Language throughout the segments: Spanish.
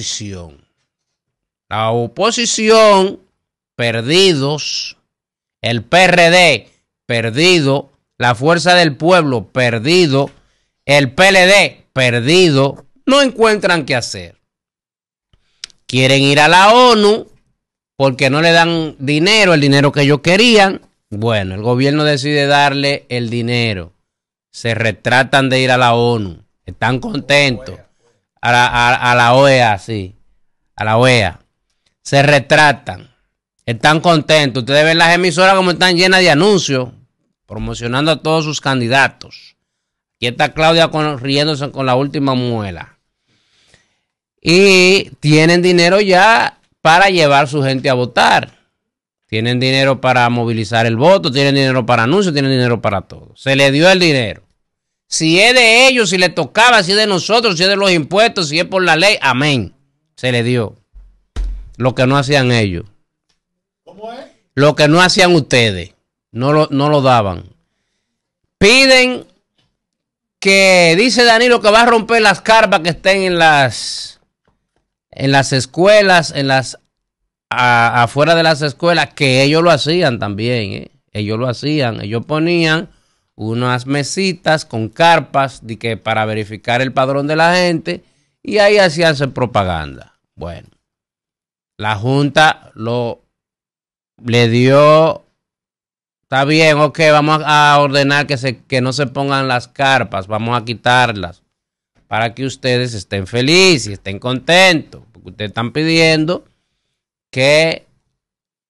oposición. La oposición, perdidos. El PRD, perdido. La Fuerza del Pueblo, perdido. El PLD, perdido. No encuentran qué hacer. Quieren ir a la ONU porque no le dan dinero, el dinero que ellos querían. Bueno, el gobierno decide darle el dinero. Se retratan de ir a la ONU. Están contentos a la, OEA, sí, a la OEA. Se retratan, están contentos. Ustedes ven las emisoras como están llenas de anuncios, promocionando a todos sus candidatos. Aquí está Claudia riéndose con la última muela. Y tienen dinero ya para llevar su gente a votar. Tienen dinero para movilizar el voto, tienen dinero para anuncios, tienen dinero para todo. Se le dio el dinero. Si es de ellos, si le tocaba, si es de nosotros, si es de los impuestos, si es por la ley, amén. Se le dio. Lo que no hacían ellos. ¿Cómo es? Lo que no hacían ustedes. No lo, no lo daban. Piden que, dice Danilo, que va a romper las carpas que estén en las, en las escuelas, en las, afuera de las escuelas, que ellos lo hacían también. ¿eh? Ellos lo hacían. Ellos ponían unas mesitas con carpas de que para verificar el padrón de la gente y ahí hacían propaganda. Bueno, la Junta lo le dio está bien, ok, vamos a ordenar que, se, que no se pongan las carpas, vamos a quitarlas para que ustedes estén felices, estén contentos, porque ustedes están pidiendo que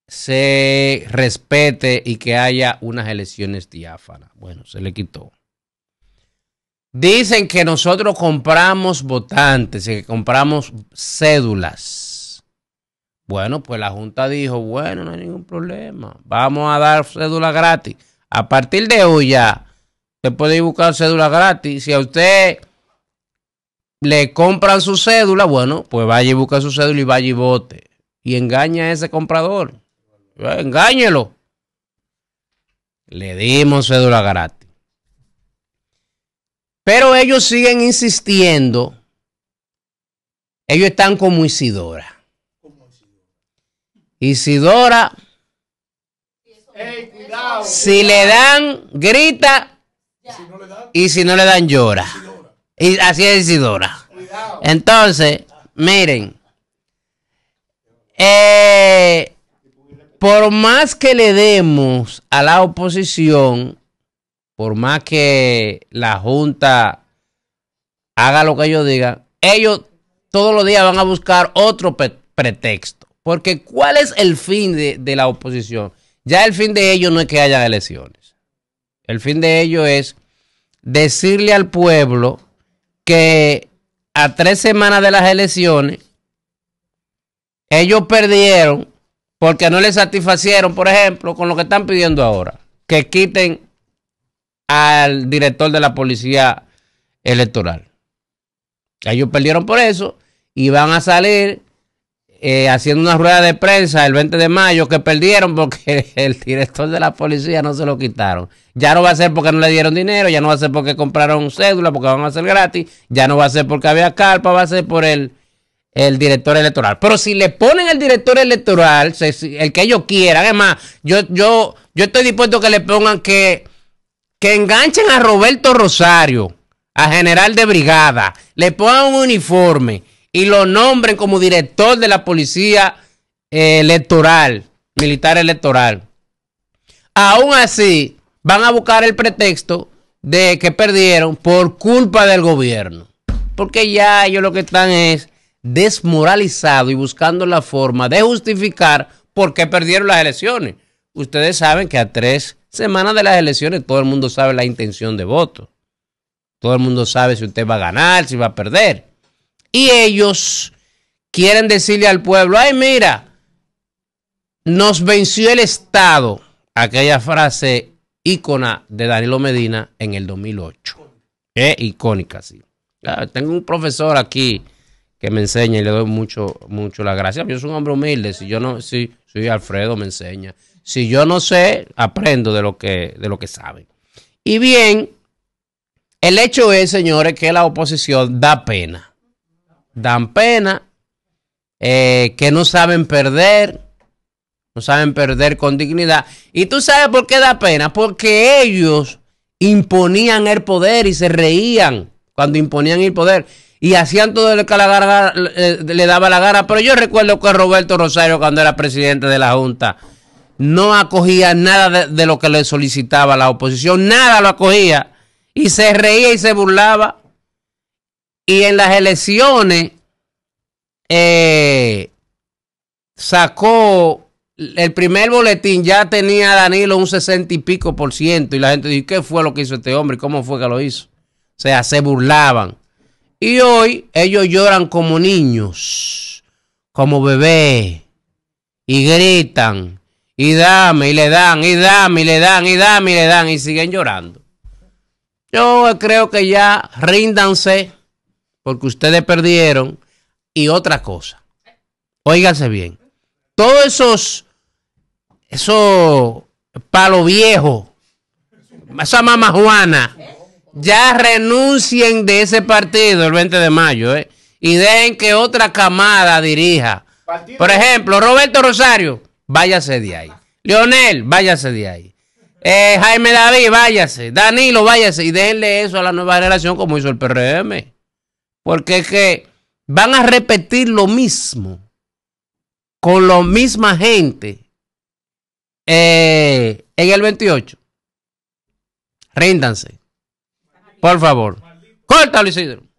se respete y que haya unas elecciones diáfanas. Bueno, se le quitó. Dicen que nosotros compramos votantes, y que compramos cédulas. Bueno, pues la Junta dijo, bueno, no hay ningún problema, vamos a dar cédula gratis. A partir de hoy ya, se puede ir buscar cédula gratis. Si a usted le compran su cédula, bueno, pues vaya y busca su cédula y vaya y vote. Y engaña a ese comprador. Engáñelo. Le dimos cédula gratis. Pero ellos siguen insistiendo. Ellos están como Isidora. Isidora, si le dan, grita. y si no le dan, llora. Y así es Isidora. Entonces, miren. Eh, por más que le demos a la oposición, por más que la Junta haga lo que ellos digan, ellos todos los días van a buscar otro pretexto. Porque ¿cuál es el fin de, la oposición? Ya el fin de ellos no es que haya elecciones. El fin de ellos es decirle al pueblo que a tres semanas de las elecciones, ellos perdieron porque no le satisfacieron, por ejemplo, con lo que están pidiendo ahora, que quiten al director de la policía electoral. Ellos perdieron por eso y van a salir eh, haciendo una rueda de prensa el 20 de mayo que perdieron porque el director de la policía no se lo quitaron. Ya no va a ser porque no le dieron dinero, ya no va a ser porque compraron cédula, porque van a ser gratis, ya no va a ser porque había carpa, va a ser por el el director electoral. Pero si le ponen el director electoral, el que ellos quieran, es más, yo, yo, yo estoy dispuesto a que le pongan que, que enganchen a Roberto Rosario, a general de brigada, le pongan un uniforme y lo nombren como director de la policía eh, electoral, militar electoral. Aún así, van a buscar el pretexto de que perdieron por culpa del gobierno. Porque ya ellos lo que están es desmoralizado y buscando la forma de justificar por qué perdieron las elecciones. Ustedes saben que a tres semanas de las elecciones todo el mundo sabe la intención de voto. Todo el mundo sabe si usted va a ganar, si va a perder. Y ellos quieren decirle al pueblo, ay mira, nos venció el Estado. Aquella frase ícona de Danilo Medina en el 2008. Es icónica, sí. Ah, tengo un profesor aquí que me enseña y le doy mucho, mucho la gracia. Yo soy un hombre humilde, si yo no, si soy Alfredo me enseña. Si yo no sé, aprendo de lo que, de lo que saben. Y bien, el hecho es, señores, que la oposición da pena. Dan pena, eh, que no saben perder, no saben perder con dignidad. Y tú sabes por qué da pena, porque ellos imponían el poder y se reían cuando imponían el poder y hacían todo lo que eh, le, daba la gana. Pero yo recuerdo que Roberto Rosario, cuando era presidente de la Junta, no acogía nada de, lo que le solicitaba la oposición, nada lo acogía. Y se reía y se burlaba. Y en las elecciones eh, sacó el primer boletín, ya tenía Danilo un sesenta y pico por ciento. Y la gente dijo, ¿qué fue lo que hizo este hombre? ¿Cómo fue que lo hizo? O sea, se burlaban y hoy ellos lloran como niños, como bebé, y gritan, y dame, y le dan, y dame, y le dan, y dame, y le dan, y siguen llorando. Yo creo que ya ríndanse, porque ustedes perdieron, y otra cosa. Óiganse bien. Todos esos, esos palo viejos, esa mamá Juana ya renuncien de ese partido el 20 de mayo eh, y dejen que otra camada dirija. Por ejemplo, Roberto Rosario, váyase de ahí. Leonel, váyase de ahí. Eh, Jaime David, váyase. Danilo, váyase. Y denle eso a la nueva generación como hizo el PRM. Porque es que van a repetir lo mismo con la misma gente eh, en el 28. Ríndanse. Por favor. Luis Isidro.